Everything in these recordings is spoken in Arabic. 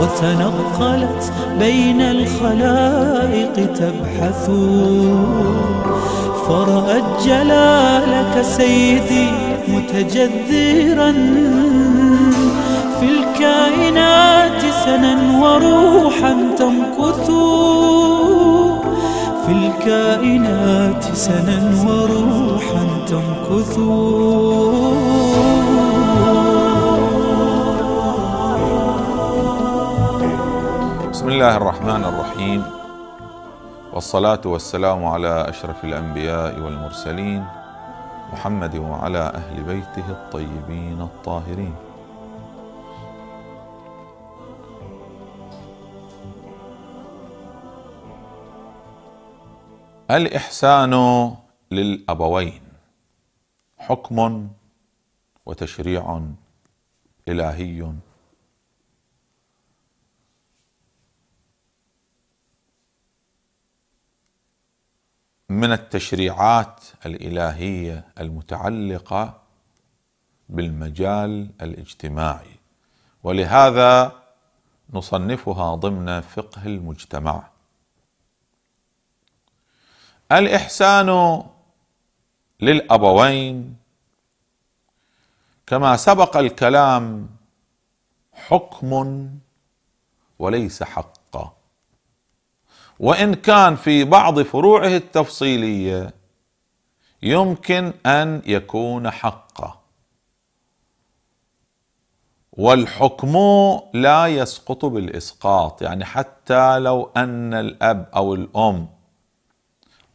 وتنقلت بين الخلائق تبحث فرأت جلالك سيدي متجذرا في الكائنات سنا وروحا تمكث في الكائنات سنا وروحا تمكث بسم الله الرحمن الرحيم والصلاة والسلام على أشرف الأنبياء والمرسلين محمد وعلى أهل بيته الطيبين الطاهرين الإحسان للأبوين حكم وتشريع إلهي من التشريعات الالهيه المتعلقه بالمجال الاجتماعي ولهذا نصنفها ضمن فقه المجتمع الاحسان للابوين كما سبق الكلام حكم وليس حق وان كان في بعض فروعه التفصيليه يمكن ان يكون حقا والحكم لا يسقط بالاسقاط يعني حتى لو ان الاب او الام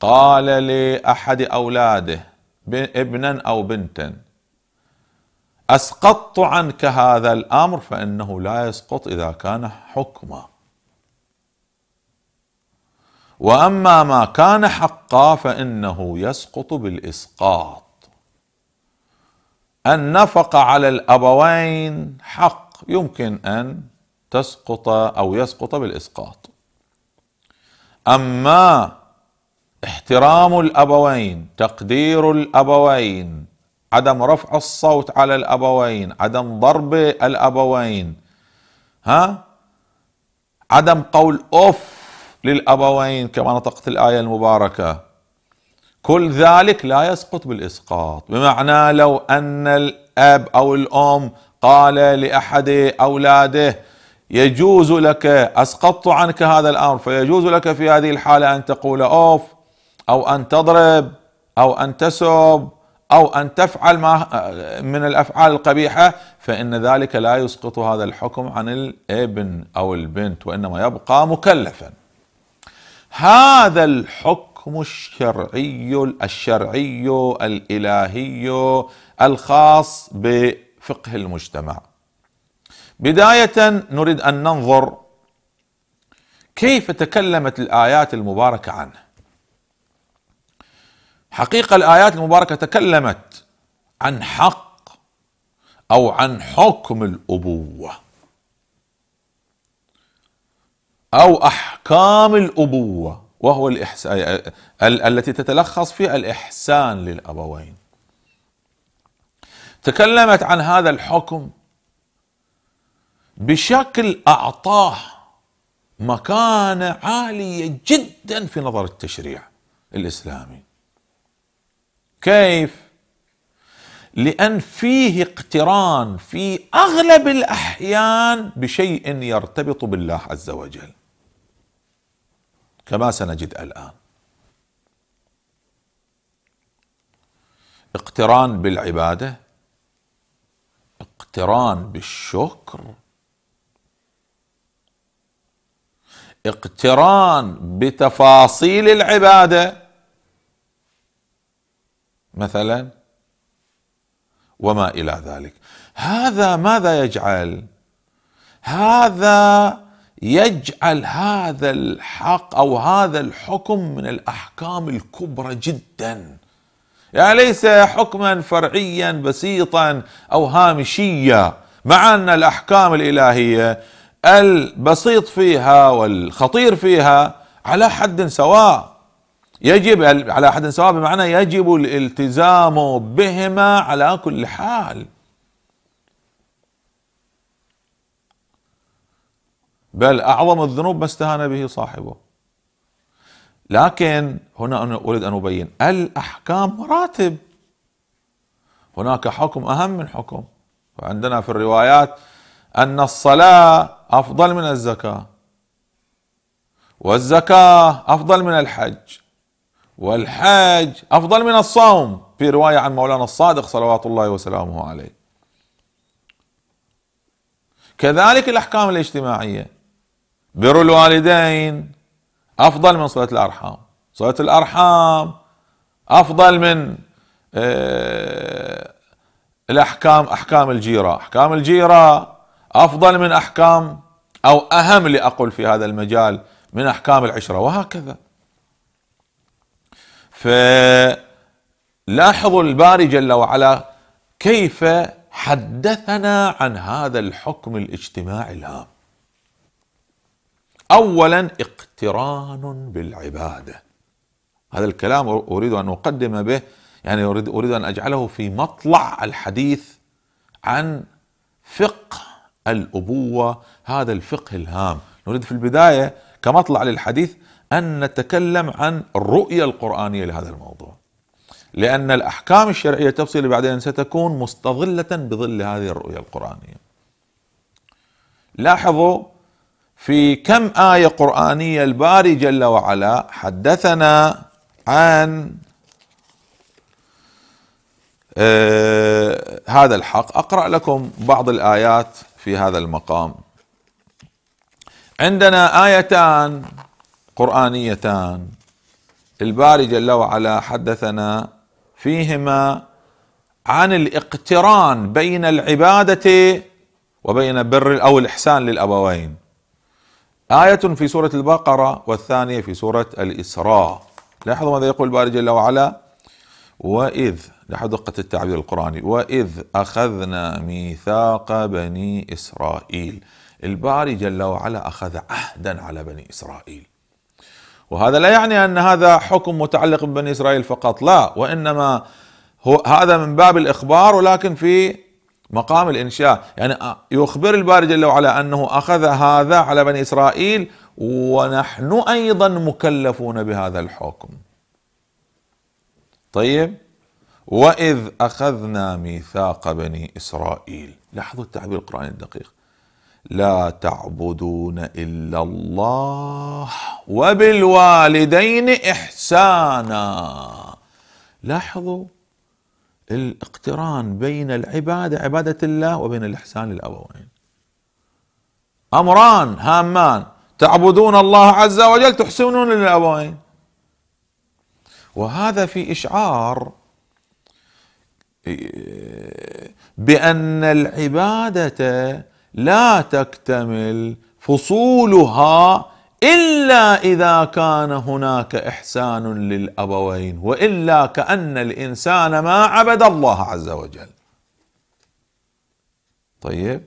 قال لاحد اولاده ابنا او بنتا اسقطت عنك هذا الامر فانه لا يسقط اذا كان حكما واما ما كان حقا فانه يسقط بالاسقاط النفقه على الابوين حق يمكن ان تسقط او يسقط بالاسقاط اما احترام الابوين تقدير الابوين عدم رفع الصوت على الابوين عدم ضرب الابوين ها عدم قول اوف للابوين كما نطقت الايه المباركه كل ذلك لا يسقط بالاسقاط بمعنى لو ان الاب او الام قال لاحد اولاده يجوز لك اسقطت عنك هذا الامر فيجوز لك في هذه الحاله ان تقول اوف او ان تضرب او ان تسب او ان تفعل ما من الافعال القبيحه فان ذلك لا يسقط هذا الحكم عن الابن او البنت وانما يبقى مكلفا هذا الحكم الشرعي الشرعي الالهي الخاص بفقه المجتمع بدايه نريد ان ننظر كيف تكلمت الايات المباركه عنه حقيقه الايات المباركه تكلمت عن حق او عن حكم الابوه أو أحكام الأبوة وهو الإحسان التي تتلخص في الإحسان للأبوين تكلمت عن هذا الحكم بشكل أعطاه مكانة عالية جدا في نظر التشريع الإسلامي كيف؟ لأن فيه اقتران في أغلب الأحيان بشيء يرتبط بالله عز وجل كما سنجد الآن اقتران بالعبادة اقتران بالشكر اقتران بتفاصيل العباده مثلا وما الى ذلك هذا ماذا يجعل هذا يجعل هذا الحق او هذا الحكم من الاحكام الكبرى جدا يعني ليس حكما فرعيا بسيطا او هامشيا مع ان الاحكام الالهيه البسيط فيها والخطير فيها على حد سواء يجب على حد سواء بمعنى يجب الالتزام بهما على كل حال بل أعظم الذنوب ما استهان به صاحبه لكن هنا أنا أريد أن أبين الأحكام مراتب هناك حكم أهم من حكم وعندنا في الروايات أن الصلاة أفضل من الزكاة والزكاة أفضل من الحج والحج أفضل من الصوم في رواية عن مولانا الصادق صلوات الله وسلامه عليه كذلك الأحكام الاجتماعية بر الوالدين افضل من صله الارحام صله الارحام افضل من آه، الاحكام احكام الجيره احكام الجيره افضل من احكام او اهم لاقول في هذا المجال من احكام العشره وهكذا فلاحظوا الباري جل وعلا كيف حدثنا عن هذا الحكم الاجتماعي الهام اولا اقتران بالعباده هذا الكلام اريد ان اقدم به يعني اريد اريد ان اجعله في مطلع الحديث عن فقه الابوه هذا الفقه الهام نريد في البدايه كمطلع للحديث ان نتكلم عن الرؤيه القرانيه لهذا الموضوع لان الاحكام الشرعيه التفصيليه بعدين ستكون مستظله بظل هذه الرؤيه القرانيه لاحظوا في كم آية قرآنية الباري جل وعلا حدثنا عن آه هذا الحق أقرأ لكم بعض الآيات في هذا المقام عندنا آيتان قرآنيتان الباري جل وعلا حدثنا فيهما عن الاقتران بين العبادة وبين بر أو الإحسان للأبوين آية في سورة البقرة والثانية في سورة الإسراء لاحظوا ماذا يقول الباري جل وعلا وإذ لاحظوا دقة التعبير القرآني وإذ أخذنا ميثاق بني إسرائيل الباري جل وعلا أخذ عهدا على بني إسرائيل وهذا لا يعني أن هذا حكم متعلق ببني إسرائيل فقط لا وإنما هو هذا من باب الإخبار ولكن في مقام الانشاء يعني يخبر الباري جل وعلا انه اخذ هذا على بني اسرائيل ونحن ايضا مكلفون بهذا الحكم طيب واذ اخذنا ميثاق بني اسرائيل لاحظوا التعبير القراني الدقيق لا تعبدون الا الله وبالوالدين احسانا لاحظوا الاقتران بين العبادة عبادة الله وبين الإحسان للأبوين أمران هامان تعبدون الله عز وجل تحسنون للأبوين وهذا في إشعار بأن العبادة لا تكتمل فصولها الا اذا كان هناك احسان للابوين والا كان الانسان ما عبد الله عز وجل طيب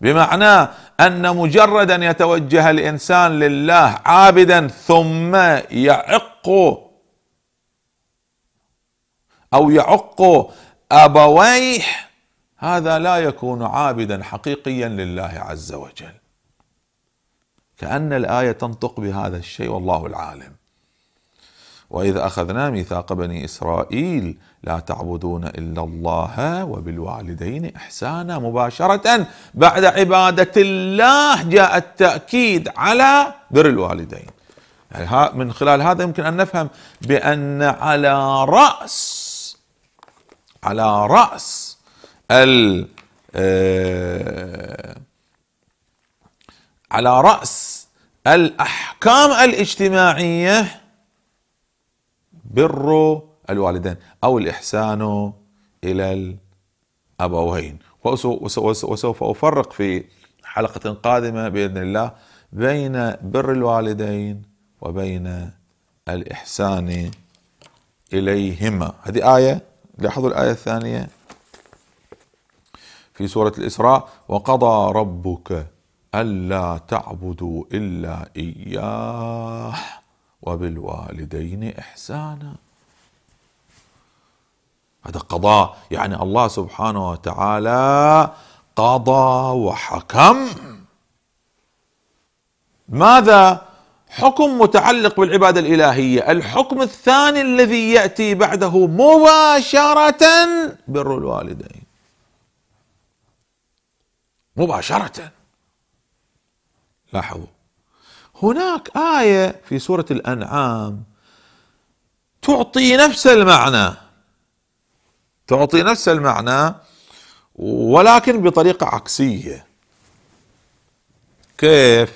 بمعنى ان مجرد ان يتوجه الانسان لله عابدا ثم يعق او يعق ابويه هذا لا يكون عابدا حقيقيا لله عز وجل كأن الآية تنطق بهذا الشيء والله العالم وإذا أخذنا ميثاق بني إسرائيل لا تعبدون إلا الله وبالوالدين إحسانا مباشرة بعد عبادة الله جاء التأكيد على بر الوالدين يعني من خلال هذا يمكن أن نفهم بأن على رأس على رأس ال آه، على رأس الأحكام الاجتماعية بر الوالدين أو الإحسان إلى الأبوين وسوف أفرق في حلقة قادمة بإذن الله بين بر الوالدين وبين الإحسان إليهما هذه آية لاحظوا الآية الثانية في سورة الإسراء وقضى ربك ألا تعبدوا إلا إياه وبالوالدين إحسانا هذا قضاء يعني الله سبحانه وتعالى قضى وحكم ماذا حكم متعلق بالعباده الالهيه الحكم الثاني الذي ياتي بعده مباشره بر الوالدين مباشره لاحظوا هناك آية في سورة الأنعام تعطي نفس المعنى تعطي نفس المعنى ولكن بطريقة عكسية كيف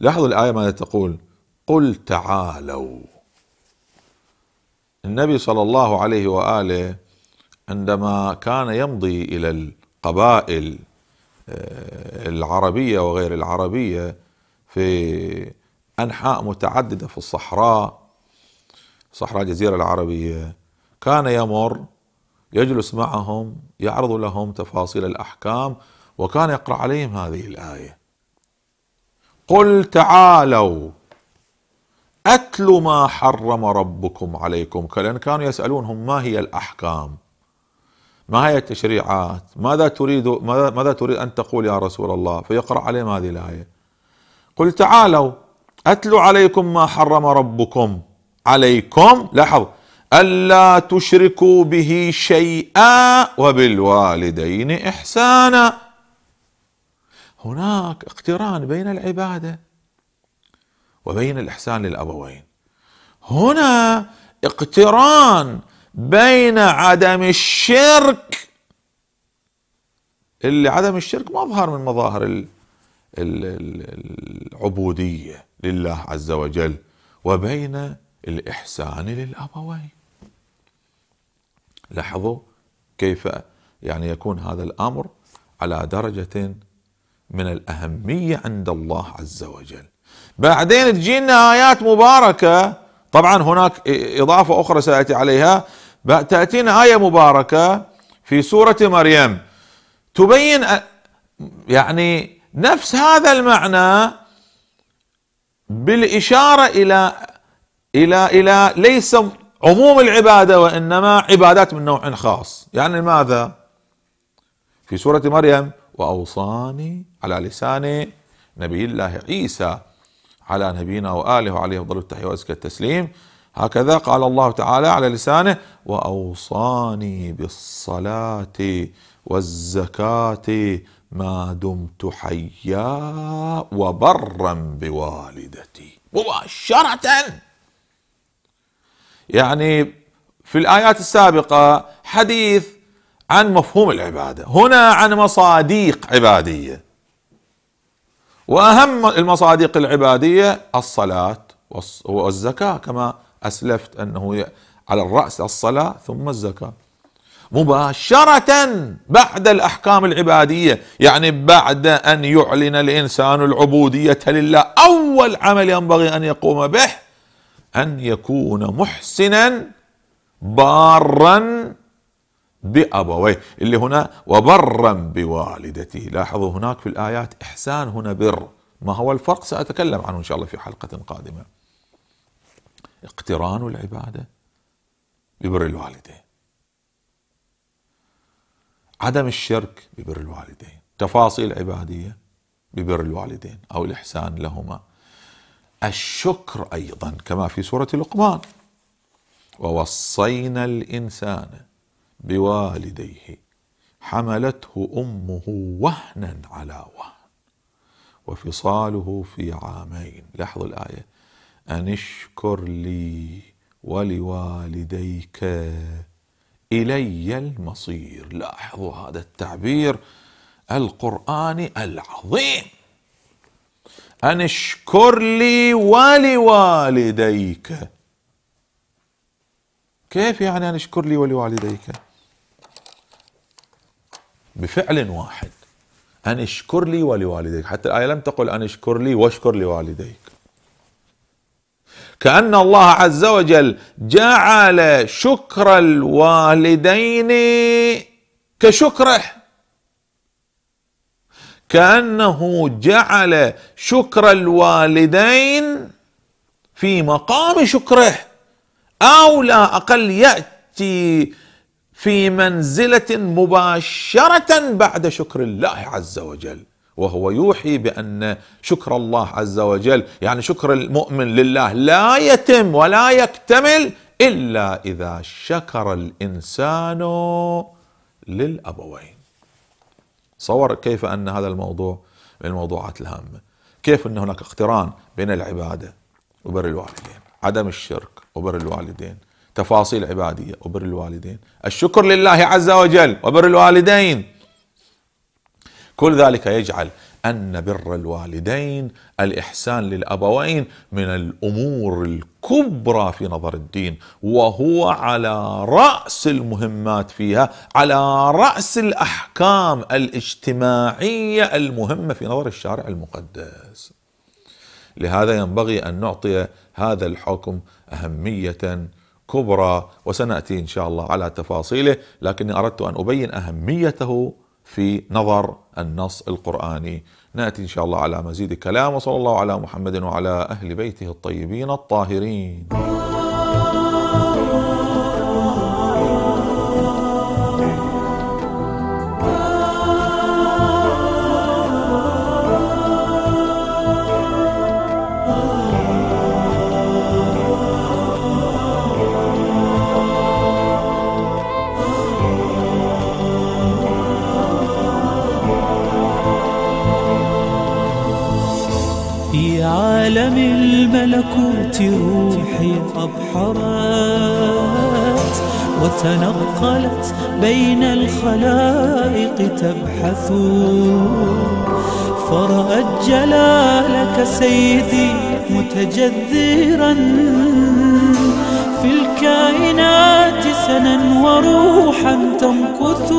لاحظوا الآية ماذا تقول قل تعالوا النبي صلى الله عليه وآله عندما كان يمضي إلى القبائل العربية وغير العربية في أنحاء متعددة في الصحراء صحراء الجزيرة العربية كان يمر يجلس معهم يعرض لهم تفاصيل الأحكام وكان يقرأ عليهم هذه الآية قل تعالوا أتل ما حرم ربكم عليكم كأن كانوا يسألونهم ما هي الأحكام ما هي التشريعات ماذا تريد ماذا, ماذا تريد أن تقول يا رسول الله فيقرأ عليهم هذه الآية قل تعالوا أتلو عليكم ما حرم ربكم عليكم لاحظ ألا تشركوا به شيئا وبالوالدين إحسانا هناك اقتران بين العبادة وبين الإحسان للأبوين هنا اقتران بين عدم الشرك اللي عدم الشرك مظهر من مظاهر العبودية لله عز وجل وبين الإحسان للأبوين لاحظوا كيف يعني يكون هذا الأمر على درجة من الأهمية عند الله عز وجل بعدين تجينا آيات مباركة طبعا هناك إضافة أخرى سأتي عليها تأتينا آية مباركة في سورة مريم تبين يعني نفس هذا المعنى بالإشارة إلى إلى إلى ليس عموم العبادة وإنما عبادات من نوع خاص يعني ماذا في سورة مريم وأوصاني على لسان نبي الله عيسى على نبينا وآله وعليه أفضل التحية وأزكى التسليم هكذا قال الله تعالى على لسانه واوصاني بالصلاه والزكاه ما دمت حيا وبرا بوالدتي مباشره يعني في الايات السابقه حديث عن مفهوم العباده هنا عن مصاديق عباديه واهم المصادق العباديه الصلاه والزكاه كما أسلفت أنه على الرأس الصلاة ثم الزكاة مباشرة بعد الأحكام العبادية يعني بعد أن يعلن الإنسان العبودية لله أول عمل ينبغي أن يقوم به أن يكون محسنا بارا بأبويه اللي هنا وبرا بوالدته لاحظوا هناك في الآيات إحسان هنا بر ما هو الفرق سأتكلم عنه إن شاء الله في حلقة قادمة اقتران العبادة ببر الوالدين عدم الشرك ببر الوالدين تفاصيل عبادية ببر الوالدين أو الإحسان لهما الشكر أيضا كما في سورة لقمان ووصينا الإنسان بوالديه حملته أمه وهنا على وهن وفصاله في عامين لاحظوا الآية أن اشكر لي ولوالديك إلي المصير لاحظوا هذا التعبير القرآني العظيم أن اشكر لي ولوالديك كيف يعني أن اشكر لي ولوالديك بفعل واحد أن اشكر لي ولوالديك حتى الآية لم تقل أن اشكر لي واشكر لوالديك كأن الله عز وجل جعل شكر الوالدين كشكره كأنه جعل شكر الوالدين في مقام شكره أو لا أقل يأتي في منزلة مباشرة بعد شكر الله عز وجل وهو يوحي بان شكر الله عز وجل يعني شكر المؤمن لله لا يتم ولا يكتمل الا اذا شكر الانسان للابوين. صور كيف ان هذا الموضوع من الموضوعات الهامه، كيف ان هناك اقتران بين العباده وبر الوالدين، عدم الشرك وبر الوالدين، تفاصيل عباديه وبر الوالدين، الشكر لله عز وجل وبر الوالدين. كل ذلك يجعل أن بر الوالدين الإحسان للأبوين من الأمور الكبرى في نظر الدين وهو على رأس المهمات فيها على رأس الأحكام الاجتماعية المهمة في نظر الشارع المقدس لهذا ينبغي أن نعطي هذا الحكم أهمية كبرى وسنأتي إن شاء الله على تفاصيله لكني أردت أن أبين أهميته في نظر النص القرآني نأتي إن شاء الله على مزيد كلام وصلى الله على محمد وعلى أهل بيته الطيبين الطاهرين عالم الملكوت روحي أبحرت وتنقلت بين الخلائق تبحث فرأت جلالك سيدي متجذرا في الكائنات سنا وروحا تمكث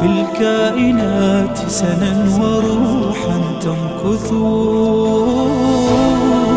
في الكائنات سنا وروحا تمكثون